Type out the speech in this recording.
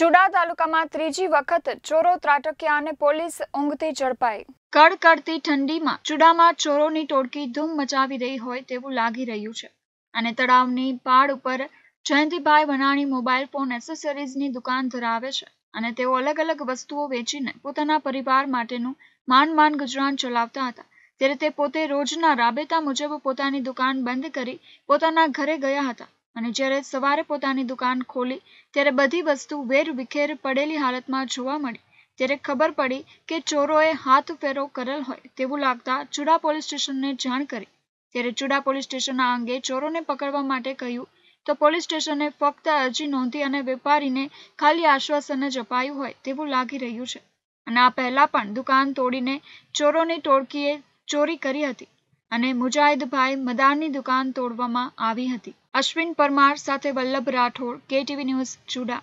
ચુડા તાલુકામાં ત્રીજી વખત ચોરો ત્રાટક્યા અને પોલીસ ઊંઘથી ઝડપાઈ કડકડતી ઠંડીમાં ચુડામાં ચોરોની ટોળકી ધૂમ મચાવી રહી હોય તેવું લાગી રહ્યું છે અને તળાવની પાડ ઉપર જયંતિભાઈ વનાણી મોબાઈલ ફોન એસેસરીઝની દુકાન ધરાવે છે અને તેઓ અલગ અલગ વસ્તુઓ વેચીને પોતાના પરિવાર માટેનું માંડ માન ગુજરાન ચલાવતા હતા ત્યારે તે પોતે રોજના રાબેતા મુજબ પોતાની દુકાન બંધ કરી પોતાના ઘરે ગયા હતા અને જ્યારે સવારે પોતાની દુકાન ખોલી ત્યારે બધી વસ્તુ વેર વિખેર પડેલી હાલતમાં જોવા મળી ત્યારે ખબર પડી કે ચોરોએ હાથ ફેરો કરેલ હોય તેવું લાગતા ચુડા પોલીસ સ્ટેશનને જાણ કરી ત્યારે ચુડા પોલીસ સ્ટેશન આ અંગે ચોરોને પકડવા માટે કહ્યું તો પોલીસ સ્ટેશને ફક્ત અરજી નોંધી અને વેપારીને ખાલી આશ્વાસન જ અપાયું હોય તેવું લાગી રહ્યું છે અને આ પહેલા પણ દુકાન તોડીને ચોરોની ટોળકીએ ચોરી કરી હતી અને મુજાહિદભાઈ મદારની દુકાન તોડવામાં આવી હતી અશ્વિન પરમાર સાથે વલ્લભ રાઠોડ કેટીવી ન્યૂઝ જુડા